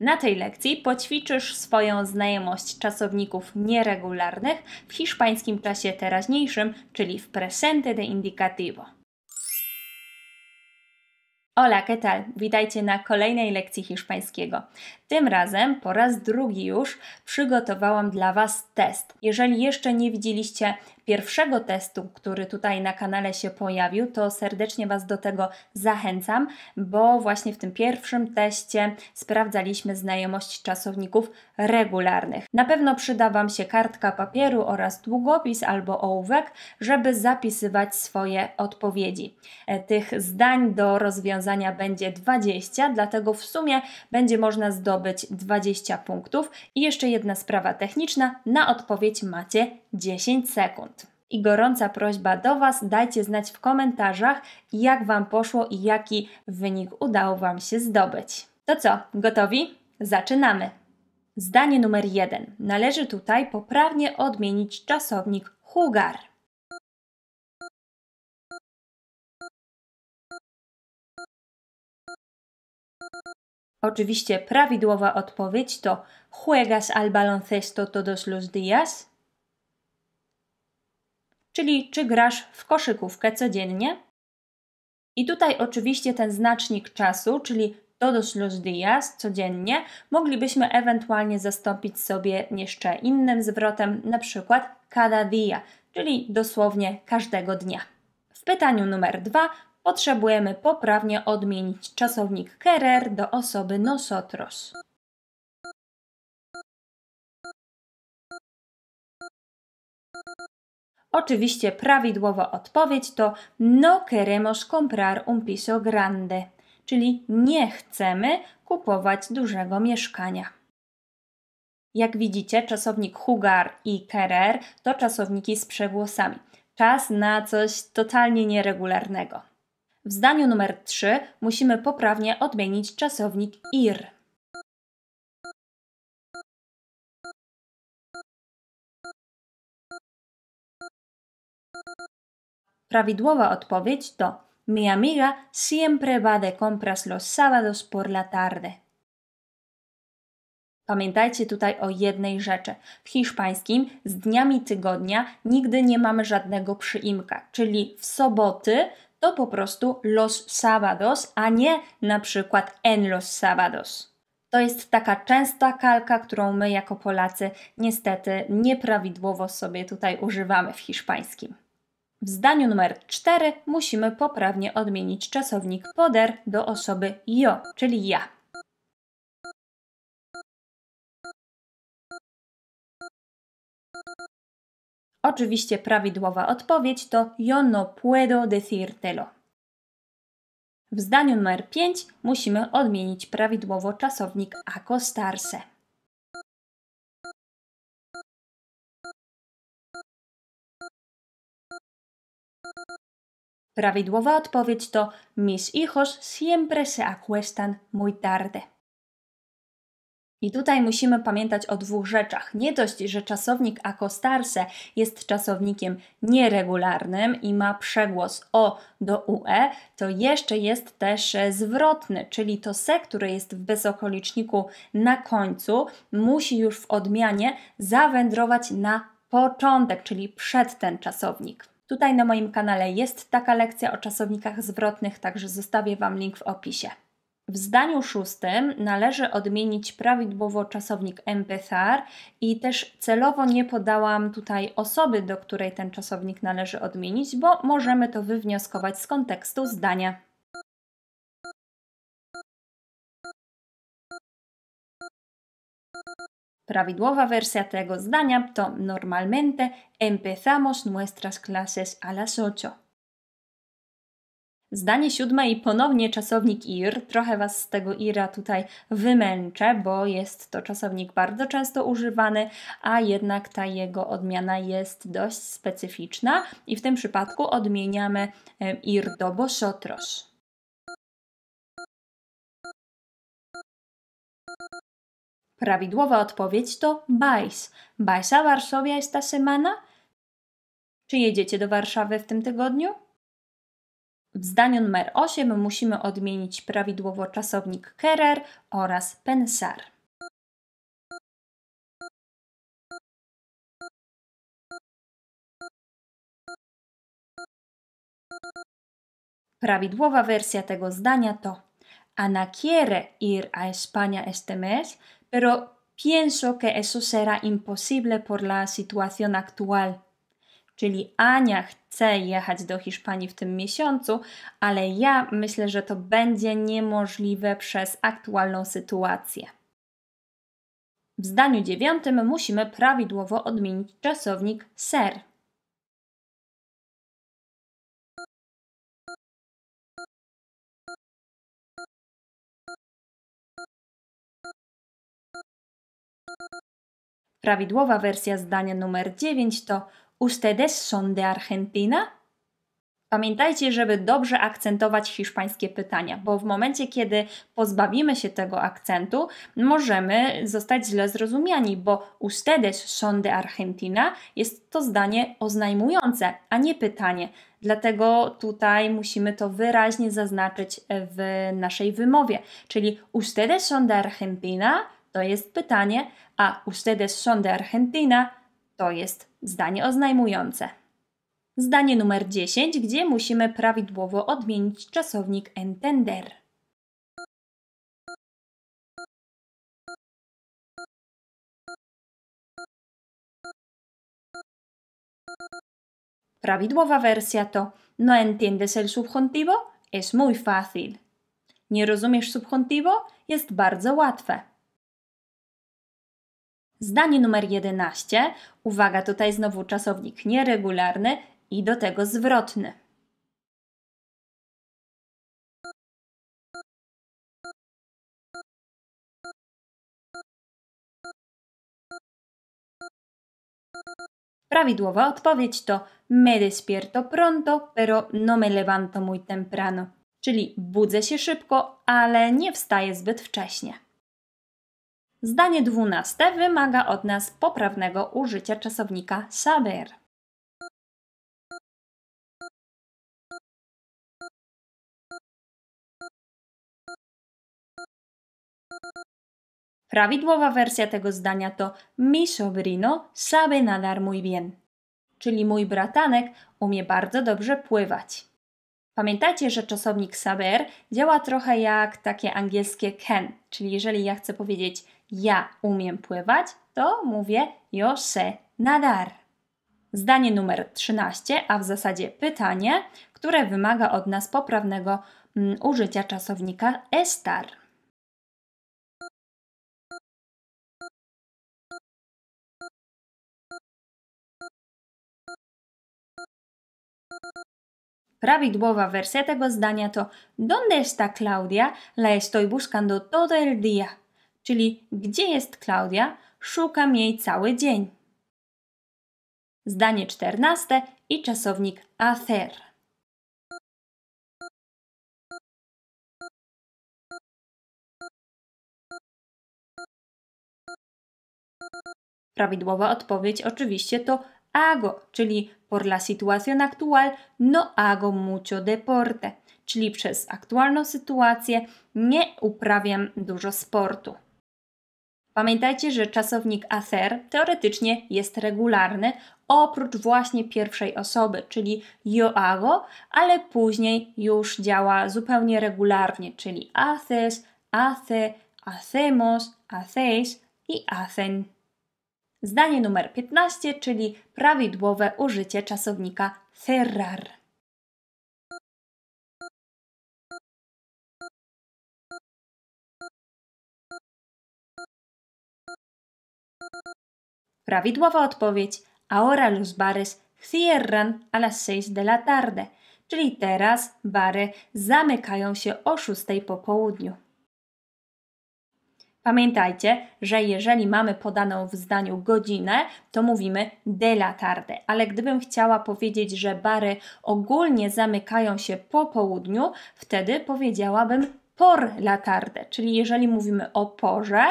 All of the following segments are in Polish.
Na tej lekcji poćwiczysz swoją znajomość czasowników nieregularnych w hiszpańskim czasie teraźniejszym, czyli w presente de indicativo. Hola, ¿qué tal? Witajcie na kolejnej lekcji hiszpańskiego. Tym razem po raz drugi już przygotowałam dla Was test. Jeżeli jeszcze nie widzieliście pierwszego testu, który tutaj na kanale się pojawił, to serdecznie Was do tego zachęcam, bo właśnie w tym pierwszym teście sprawdzaliśmy znajomość czasowników regularnych. Na pewno przyda Wam się kartka papieru oraz długopis albo ołówek, żeby zapisywać swoje odpowiedzi. E, tych zdań do rozwiązania będzie 20, dlatego w sumie będzie można zdobyć 20 punktów. I jeszcze jedna sprawa techniczna, na odpowiedź macie 10 sekund. I gorąca prośba do Was, dajcie znać w komentarzach, jak Wam poszło i jaki wynik udało Wam się zdobyć. To co, gotowi? Zaczynamy! Zdanie numer jeden. Należy tutaj poprawnie odmienić czasownik hugar. Oczywiście prawidłowa odpowiedź to Juegas al baloncesto todos los días? czyli czy grasz w koszykówkę codziennie? I tutaj oczywiście ten znacznik czasu, czyli todos los días, codziennie, moglibyśmy ewentualnie zastąpić sobie jeszcze innym zwrotem, na przykład cada día, czyli dosłownie każdego dnia. W pytaniu numer dwa potrzebujemy poprawnie odmienić czasownik querer do osoby nosotros. Oczywiście prawidłowa odpowiedź to no queremos comprar un piso grande, czyli nie chcemy kupować dużego mieszkania. Jak widzicie, czasownik hugar i querer to czasowniki z przegłosami. Czas na coś totalnie nieregularnego. W zdaniu numer 3 musimy poprawnie odmienić czasownik ir Prawidłowa odpowiedź to Mi amiga siempre va de compras los sábados por la tarde. Pamiętajcie tutaj o jednej rzeczy. W hiszpańskim z dniami tygodnia nigdy nie mamy żadnego przyimka, czyli w soboty to po prostu los sábados, a nie na przykład en los sábados. To jest taka częsta kalka, którą my jako Polacy niestety nieprawidłowo sobie tutaj używamy w hiszpańskim. W zdaniu numer 4 musimy poprawnie odmienić czasownik poder do osoby jo, czyli ja. Oczywiście prawidłowa odpowiedź to yo no puedo decírtelo. W zdaniu numer 5 musimy odmienić prawidłowo czasownik acostarse. Prawidłowa odpowiedź to mis hijos siempre se acuestan muy tarde. I tutaj musimy pamiętać o dwóch rzeczach. Nie dość, że czasownik acostarse jest czasownikiem nieregularnym i ma przegłos o do ue, to jeszcze jest też zwrotny, czyli to se, które jest w bezokoliczniku na końcu, musi już w odmianie zawędrować na początek, czyli przed ten czasownik. Tutaj na moim kanale jest taka lekcja o czasownikach zwrotnych, także zostawię Wam link w opisie. W zdaniu szóstym należy odmienić prawidłowo czasownik empezar i też celowo nie podałam tutaj osoby, do której ten czasownik należy odmienić, bo możemy to wywnioskować z kontekstu zdania. Prawidłowa wersja tego zdania to normalmente empezamos nuestras clases a las 8. Zdanie siódme i ponownie czasownik ir. Trochę Was z tego ira tutaj wymęczę, bo jest to czasownik bardzo często używany, a jednak ta jego odmiana jest dość specyficzna i w tym przypadku odmieniamy e, ir do bosotros. Prawidłowa odpowiedź to bajs. Bajsa Warszawia jest ta semana? Czy jedziecie do Warszawy w tym tygodniu? W zdaniu numer 8 musimy odmienić prawidłowo czasownik kerer oraz pensar. Prawidłowa wersja tego zdania to Ana quiere ir a España este mes, pero pienso que eso será imposible por la situación actual. Czyli Ania chce jechać do Hiszpanii w tym miesiącu, ale ja myślę, że to będzie niemożliwe przez aktualną sytuację. W zdaniu dziewiątym musimy prawidłowo odmienić czasownik ser. Prawidłowa wersja zdania numer 9 to Ustedes son de Argentina? Pamiętajcie, żeby dobrze akcentować hiszpańskie pytania, bo w momencie, kiedy pozbawimy się tego akcentu, możemy zostać źle zrozumiani, bo ustedes son de Argentina jest to zdanie oznajmujące, a nie pytanie. Dlatego tutaj musimy to wyraźnie zaznaczyć w naszej wymowie, czyli ustedes son de Argentina to jest pytanie, a ustedes son de Argentina to jest zdanie oznajmujące. Zdanie numer 10, gdzie musimy prawidłowo odmienić czasownik entender. Prawidłowa wersja to No entiendes el subjuntivo? Es muy fácil. Nie rozumiesz subjuntivo? Jest bardzo łatwe. Zdanie numer 11. Uwaga, tutaj znowu czasownik nieregularny i do tego zwrotny. Prawidłowa odpowiedź to me despierto pronto, pero no me levanto muy temprano, czyli budzę się szybko, ale nie wstaję zbyt wcześnie. Zdanie dwunaste wymaga od nas poprawnego użycia czasownika saber. Prawidłowa wersja tego zdania to Mi sobrino sabe nadar muy bien, czyli mój bratanek umie bardzo dobrze pływać. Pamiętajcie, że czasownik saber działa trochę jak takie angielskie can, czyli jeżeli ja chcę powiedzieć ja umiem pływać, to mówię yo sé nadar. Zdanie numer 13, a w zasadzie pytanie, które wymaga od nas poprawnego mm, użycia czasownika estar. Prawidłowa wersja tego zdania to Donde está Claudia? La estoy buscando todo el día czyli gdzie jest Klaudia, szukam jej cały dzień. Zdanie czternaste i czasownik hacer. Prawidłowa odpowiedź oczywiście to hago, czyli por la situación actual no hago mucho deporte, czyli przez aktualną sytuację nie uprawiam dużo sportu. Pamiętajcie, że czasownik aser teoretycznie jest regularny, oprócz właśnie pierwszej osoby, czyli yo ale później już działa zupełnie regularnie, czyli haces, hace, hacemos, hacéis i hacen. Zdanie numer 15, czyli prawidłowe użycie czasownika cerrar. Prawidłowa odpowiedź ahora los bares cierran a las 6 de la tarde, czyli teraz bary zamykają się o 6 po południu. Pamiętajcie, że jeżeli mamy podaną w zdaniu godzinę, to mówimy de la tarde, ale gdybym chciała powiedzieć, że bary ogólnie zamykają się po południu, wtedy powiedziałabym por la tarde, czyli jeżeli mówimy o porze,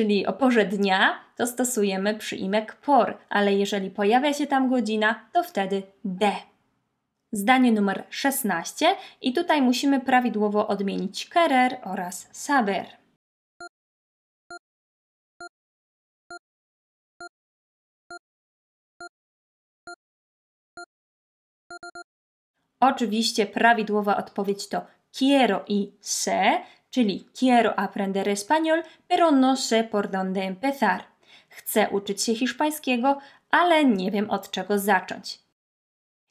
czyli o porze dnia, to stosujemy przyimek por, ale jeżeli pojawia się tam godzina, to wtedy de. Zdanie numer 16 i tutaj musimy prawidłowo odmienić kerer oraz saber. Oczywiście prawidłowa odpowiedź to quiero i se, czyli quiero aprender español, pero no sé por dónde empezar. Chcę uczyć się hiszpańskiego, ale nie wiem od czego zacząć.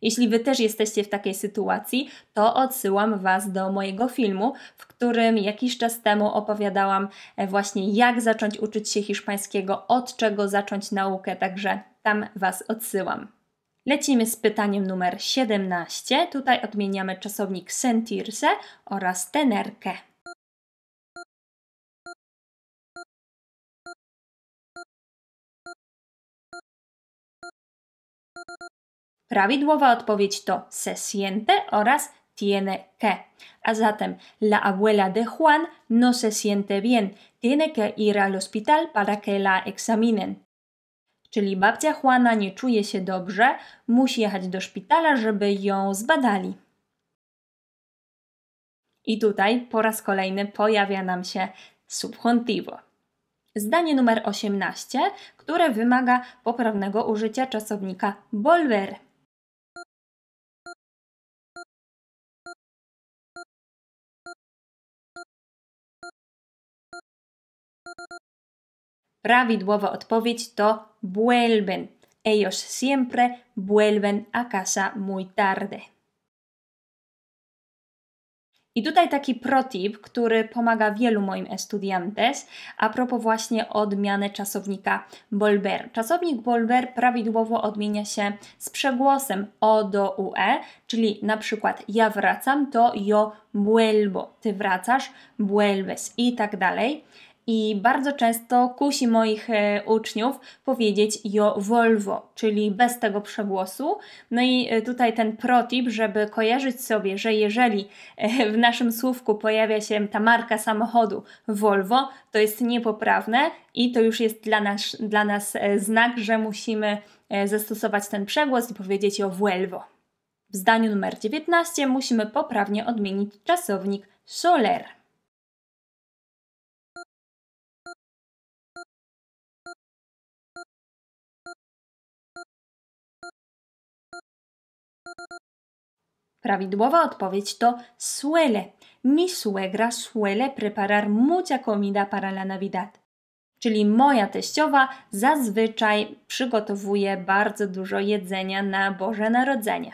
Jeśli Wy też jesteście w takiej sytuacji, to odsyłam Was do mojego filmu, w którym jakiś czas temu opowiadałam e, właśnie jak zacząć uczyć się hiszpańskiego, od czego zacząć naukę, także tam Was odsyłam. Lecimy z pytaniem numer 17. Tutaj odmieniamy czasownik sentirse oraz tenerkę. Prawidłowa odpowiedź to se siente oraz tiene que. A zatem la abuela de Juan no se siente bien. Tiene que ir al hospital para que la examinen. Czyli babcia Juana nie czuje się dobrze, musi jechać do szpitala, żeby ją zbadali. I tutaj po raz kolejny pojawia nam się subjuntivo. Zdanie numer 18, które wymaga poprawnego użycia czasownika volver. Prawidłowa odpowiedź to vuelven. Ellos siempre vuelven a casa muy tarde. I tutaj taki protip, który pomaga wielu moim estudiantes a propos właśnie odmiany czasownika volver. Czasownik volver prawidłowo odmienia się z przegłosem o do ue, czyli na przykład ja wracam to yo vuelvo, ty wracasz vuelves i tak dalej i bardzo często kusi moich e, uczniów powiedzieć jo Volvo, czyli bez tego przegłosu. No i e, tutaj ten protip, żeby kojarzyć sobie, że jeżeli e, w naszym słówku pojawia się ta marka samochodu Volvo, to jest niepoprawne i to już jest dla nas, dla nas znak, że musimy zastosować ten przegłos i powiedzieć o Volvo". W zdaniu numer 19 musimy poprawnie odmienić czasownik soler. Prawidłowa odpowiedź to suele. Mi suegra suele preparar mucha comida para la Navidad. Czyli moja teściowa zazwyczaj przygotowuje bardzo dużo jedzenia na Boże Narodzenie.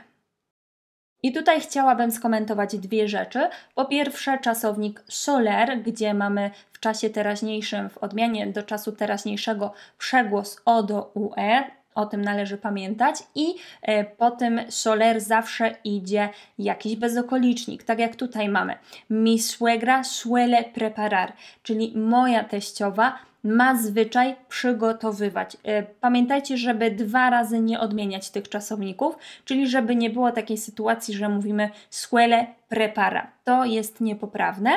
I tutaj chciałabym skomentować dwie rzeczy. Po pierwsze, czasownik soler, gdzie mamy w czasie teraźniejszym, w odmianie do czasu teraźniejszego przegłos o do ue, o tym należy pamiętać i e, po tym Soler zawsze idzie jakiś bezokolicznik, tak jak tutaj mamy. Mi suegra suele preparar, czyli moja teściowa ma zwyczaj przygotowywać. E, pamiętajcie, żeby dwa razy nie odmieniać tych czasowników, czyli żeby nie było takiej sytuacji, że mówimy suele prepara. To jest niepoprawne.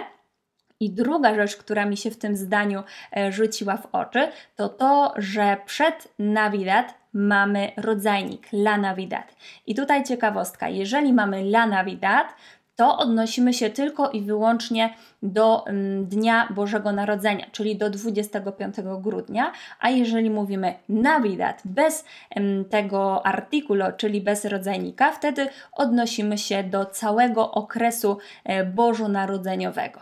I druga rzecz, która mi się w tym zdaniu e, rzuciła w oczy, to to, że przed Navidad mamy rodzajnik la Navidad. I tutaj ciekawostka, jeżeli mamy la Navidad, to odnosimy się tylko i wyłącznie do mm, Dnia Bożego Narodzenia, czyli do 25 grudnia, a jeżeli mówimy Navidad bez mm, tego artikulo, czyli bez rodzajnika, wtedy odnosimy się do całego okresu e, bożonarodzeniowego.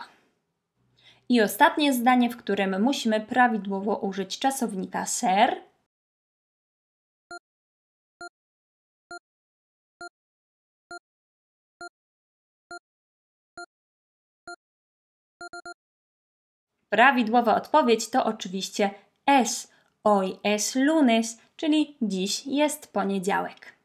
I ostatnie zdanie, w którym musimy prawidłowo użyć czasownika ser – Prawidłowa odpowiedź to oczywiście es. Oj, es lunes, czyli dziś jest poniedziałek.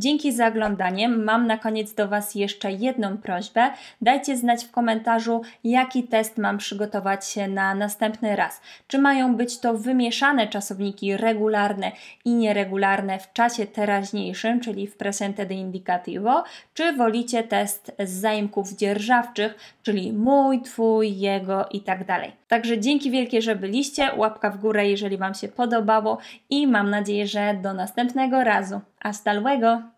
Dzięki za oglądanie. Mam na koniec do Was jeszcze jedną prośbę. Dajcie znać w komentarzu, jaki test mam przygotować się na następny raz. Czy mają być to wymieszane czasowniki regularne i nieregularne w czasie teraźniejszym, czyli w presente de indicativo, czy wolicie test z zaimków dzierżawczych, czyli mój, twój, jego i tak dalej. Także dzięki wielkie, że byliście. Łapka w górę, jeżeli Wam się podobało i mam nadzieję, że do następnego razu. Hasta luego.